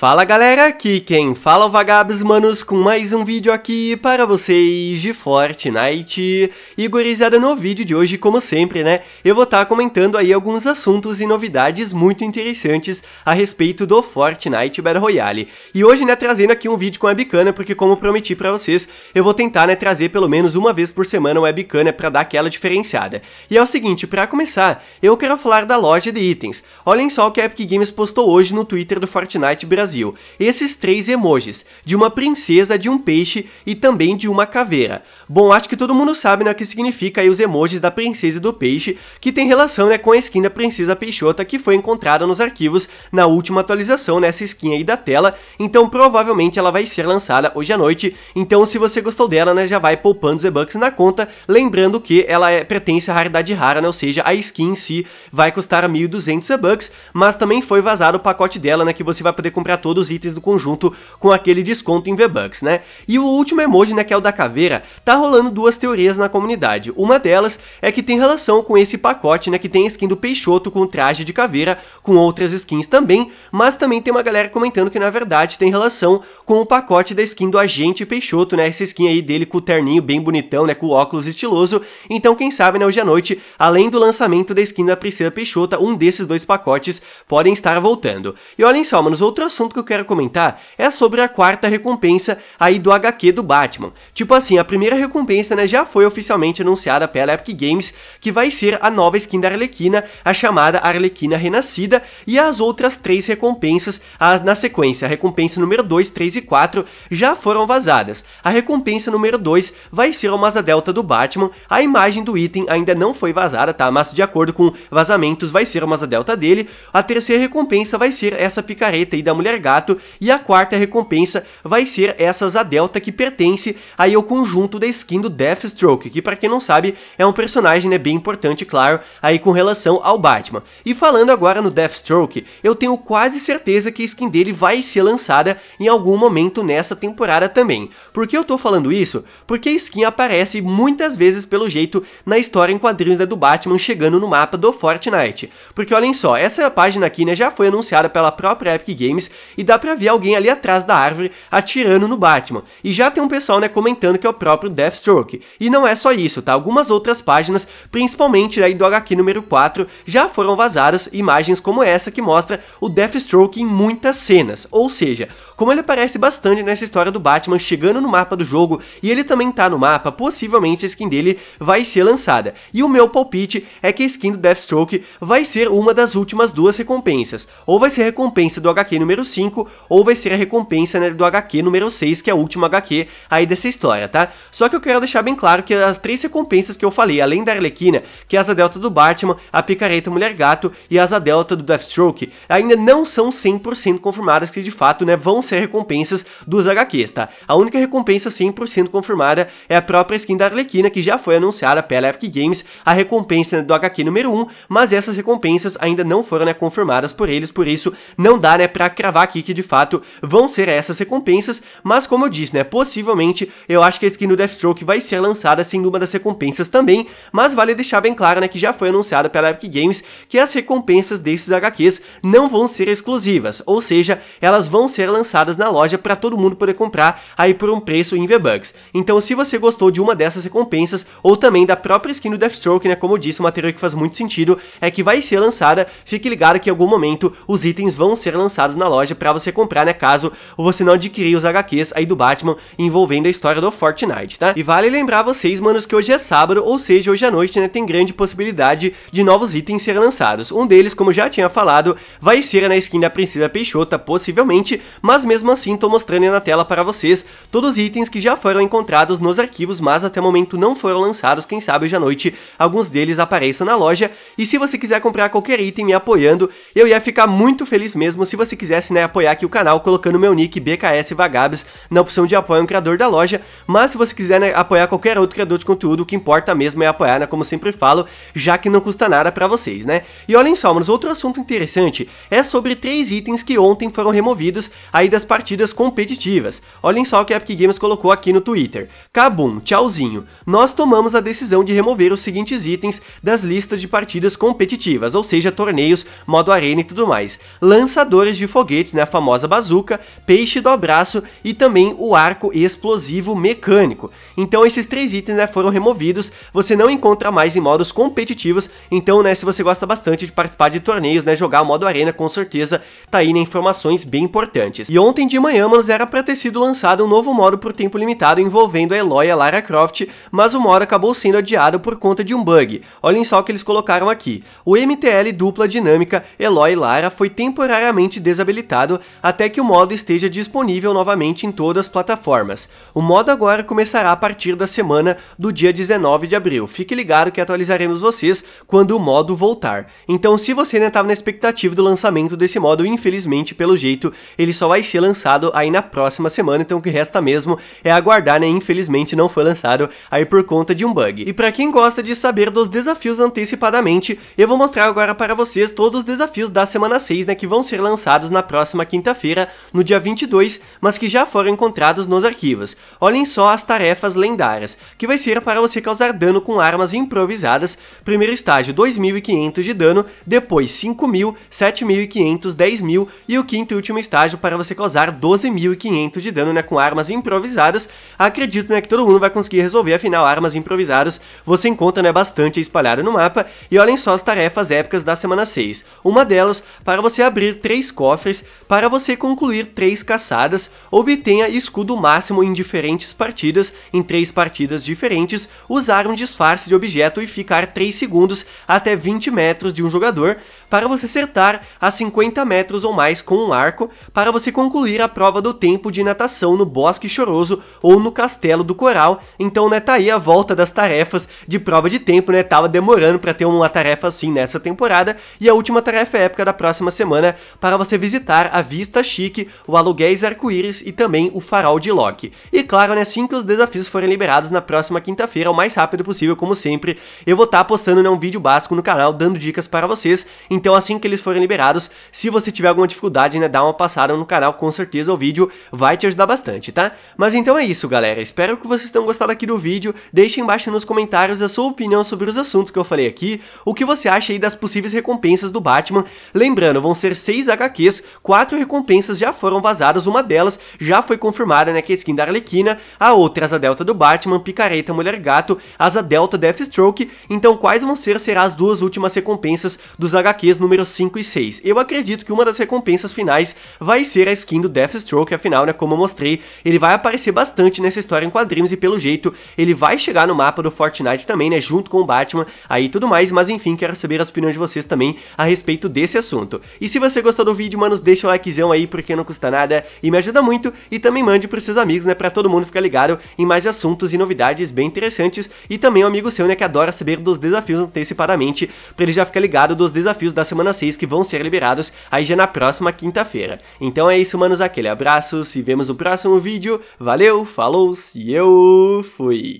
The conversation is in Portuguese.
Fala galera, aqui quem fala é o Vagabes Manos com mais um vídeo aqui para vocês de Fortnite. E gurizada, no vídeo de hoje, como sempre, né, eu vou estar tá comentando aí alguns assuntos e novidades muito interessantes a respeito do Fortnite Battle Royale. E hoje, né, trazendo aqui um vídeo com webcana, porque como prometi para vocês, eu vou tentar, né, trazer pelo menos uma vez por semana webcana né, para dar aquela diferenciada. E é o seguinte, para começar, eu quero falar da loja de itens. Olhem só o que a Epic Games postou hoje no Twitter do Fortnite Brasil Brasil, esses três emojis, de uma princesa, de um peixe e também de uma caveira. Bom, acho que todo mundo sabe né, o que significa aí os emojis da princesa e do peixe, que tem relação né, com a skin da princesa Peixota que foi encontrada nos arquivos na última atualização, nessa né, skin aí da tela, então provavelmente ela vai ser lançada hoje à noite, então se você gostou dela, né, já vai poupando e bucks na conta, lembrando que ela é, pertence à raridade rara, né, ou seja, a skin em si vai custar 1.200 e bucks mas também foi vazado o pacote dela, né, que você vai poder comprar todos os itens do conjunto com aquele desconto em V-Bucks, né? E o último emoji, né, que é o da caveira, tá rolando duas teorias na comunidade. Uma delas é que tem relação com esse pacote, né, que tem a skin do Peixoto com traje de caveira, com outras skins também, mas também tem uma galera comentando que na verdade tem relação com o pacote da skin do Agente Peixoto, né, essa skin aí dele com o terninho bem bonitão, né, com o óculos estiloso. Então, quem sabe, né, hoje à noite, além do lançamento da skin da Priscila Peixota, um desses dois pacotes podem estar voltando. E olhem só, mano, outro assunto assunto que eu quero comentar é sobre a quarta recompensa aí do HQ do Batman. Tipo assim, a primeira recompensa né, já foi oficialmente anunciada pela Epic Games, que vai ser a nova skin da Arlequina, a chamada Arlequina Renascida, e as outras três recompensas as, na sequência. A recompensa número 2, 3 e 4 já foram vazadas. A recompensa número 2 vai ser o Masa Delta do Batman, a imagem do item ainda não foi vazada, tá? Mas de acordo com vazamentos vai ser o Masa Delta dele. A terceira recompensa vai ser essa picareta aí da Mulher Gato, e a quarta recompensa vai ser essas Zadelta que pertence aí ao conjunto da skin do Deathstroke, que para quem não sabe é um personagem né, bem importante, claro, aí com relação ao Batman. E falando agora no Deathstroke, eu tenho quase certeza que a skin dele vai ser lançada em algum momento nessa temporada também. Por que eu tô falando isso? Porque a skin aparece muitas vezes pelo jeito na história em quadrinhos né, do Batman chegando no mapa do Fortnite. Porque olhem só, essa página aqui né, já foi anunciada pela própria Epic Games e dá pra ver alguém ali atrás da árvore atirando no Batman. E já tem um pessoal, né, comentando que é o próprio Deathstroke. E não é só isso, tá? Algumas outras páginas, principalmente aí do HQ número 4, já foram vazadas imagens como essa que mostra o Deathstroke em muitas cenas. Ou seja, como ele aparece bastante nessa história do Batman chegando no mapa do jogo e ele também tá no mapa, possivelmente a skin dele vai ser lançada. E o meu palpite é que a skin do Deathstroke vai ser uma das últimas duas recompensas. Ou vai ser recompensa do HQ número 5, ou vai ser a recompensa né, do HQ número 6, que é a última HQ aí dessa história, tá? Só que eu quero deixar bem claro que as três recompensas que eu falei, além da Arlequina, que é a Asa Delta do Batman, a Picareta Mulher-Gato e a Asa Delta do Deathstroke, ainda não são 100% confirmadas que de fato né, vão ser recompensas dos HQs, tá? A única recompensa 100% confirmada é a própria skin da Arlequina, que já foi anunciada pela Epic Games, a recompensa do HQ número 1, mas essas recompensas ainda não foram né, confirmadas por eles, por isso não dá né, pra cravar aqui que de fato vão ser essas recompensas, mas como eu disse, né, possivelmente eu acho que a skin do Deathstroke vai ser lançada sendo uma das recompensas também, mas vale deixar bem claro, né, que já foi anunciado pela Epic Games que as recompensas desses HQs não vão ser exclusivas, ou seja, elas vão ser lançadas na loja para todo mundo poder comprar aí por um preço em V-Bucks. Então, se você gostou de uma dessas recompensas ou também da própria skin do Deathstroke, né, como eu disse, uma teoria que faz muito sentido é que vai ser lançada, fique ligado que em algum momento os itens vão ser lançados na loja loja para você comprar, né, caso você não adquirir os HQs aí do Batman envolvendo a história do Fortnite, tá? E vale lembrar vocês, manos, que hoje é sábado, ou seja, hoje à noite, né, tem grande possibilidade de novos itens serem lançados. Um deles, como já tinha falado, vai ser na né, skin da Princesa Peixota, possivelmente, mas mesmo assim tô mostrando aí na tela para vocês todos os itens que já foram encontrados nos arquivos, mas até o momento não foram lançados, quem sabe hoje à noite alguns deles apareçam na loja. E se você quiser comprar qualquer item me apoiando, eu ia ficar muito feliz mesmo se você quisesse, né, né, apoiar aqui o canal colocando meu nick BKS Vagabes na opção de apoio um criador da loja, mas se você quiser né, apoiar qualquer outro criador de conteúdo, o que importa mesmo é apoiar, né, como sempre falo, já que não custa nada para vocês, né? E olhem só, mas outro assunto interessante é sobre três itens que ontem foram removidos aí das partidas competitivas. Olhem só o que a Epic Games colocou aqui no Twitter. Kabum, tchauzinho. Nós tomamos a decisão de remover os seguintes itens das listas de partidas competitivas, ou seja, torneios, modo arena e tudo mais. Lançadores de foguetes upgrades, né, a famosa bazuca, peixe do abraço e também o arco explosivo mecânico. Então esses três itens né, foram removidos, você não encontra mais em modos competitivos, então né, se você gosta bastante de participar de torneios, né, jogar o modo arena com certeza tá aí né, informações bem importantes. E ontem de manhã, manos, era pra ter sido lançado um novo modo por tempo limitado envolvendo a Eloy e a Lara Croft, mas o modo acabou sendo adiado por conta de um bug. Olhem só o que eles colocaram aqui. O MTL dupla dinâmica Eloy e Lara foi temporariamente desabilitado até que o modo esteja disponível novamente em todas as plataformas. O modo agora começará a partir da semana do dia 19 de abril. Fique ligado que atualizaremos vocês quando o modo voltar. Então, se você ainda estava na expectativa do lançamento desse modo, infelizmente, pelo jeito, ele só vai ser lançado aí na próxima semana, então o que resta mesmo é aguardar, né? Infelizmente não foi lançado aí por conta de um bug. E para quem gosta de saber dos desafios antecipadamente, eu vou mostrar agora para vocês todos os desafios da semana 6, né, que vão ser lançados na próxima próxima quinta-feira, no dia 22, mas que já foram encontrados nos arquivos. Olhem só as tarefas lendárias, que vai ser para você causar dano com armas improvisadas, primeiro estágio 2.500 de dano, depois 5.000, 7.500, 10.000 e o quinto e último estágio para você causar 12.500 de dano né, com armas improvisadas. Acredito né, que todo mundo vai conseguir resolver, afinal armas improvisadas você encontra né, bastante espalhada no mapa. E olhem só as tarefas épicas da semana 6. Uma delas para você abrir três cofres para você concluir 3 caçadas, obtenha escudo máximo em diferentes partidas, em 3 partidas diferentes, usar um disfarce de objeto e ficar 3 segundos até 20 metros de um jogador, para você acertar a 50 metros ou mais com um arco, para você concluir a prova do tempo de natação no Bosque Choroso ou no Castelo do Coral, então né, tá aí a volta das tarefas de prova de tempo, né, tava demorando para ter uma tarefa assim nessa temporada, e a última tarefa épica da próxima semana para você visitar a vista chique, o aluguéis arco-íris e também o farol de Loki. E claro, né, assim que os desafios forem liberados na próxima quinta-feira, o mais rápido possível, como sempre, eu vou estar tá postando né, um vídeo básico no canal dando dicas para vocês, então assim que eles forem liberados, se você tiver alguma dificuldade, né, dá uma passada no canal, com certeza o vídeo vai te ajudar bastante, tá? Mas então é isso, galera, espero que vocês tenham gostado aqui do vídeo, deixem embaixo nos comentários a sua opinião sobre os assuntos que eu falei aqui, o que você acha aí das possíveis recompensas do Batman, lembrando, vão ser 6 HQs quatro recompensas já foram vazadas, uma delas já foi confirmada, né, que é a skin da Arlequina, a outra é asa delta do Batman, Picareta Mulher Gato, asa delta Deathstroke, então quais vão ser será as duas últimas recompensas dos HQs número 5 e 6? Eu acredito que uma das recompensas finais vai ser a skin do Deathstroke, afinal, né, como eu mostrei, ele vai aparecer bastante nessa história em quadrinhos e pelo jeito ele vai chegar no mapa do Fortnite também, né, junto com o Batman, aí tudo mais, mas enfim, quero saber as opiniões de vocês também a respeito desse assunto. E se você gostou do vídeo, manos, deixa deixa o likezão aí porque não custa nada e me ajuda muito e também mande pros seus amigos, né, para todo mundo ficar ligado em mais assuntos e novidades bem interessantes e também um amigo seu, né, que adora saber dos desafios antecipadamente, para ele já ficar ligado dos desafios da semana 6 que vão ser liberados aí já na próxima quinta-feira. Então é isso, manos, aquele abraço, se vemos no próximo vídeo, valeu, falou se eu fui!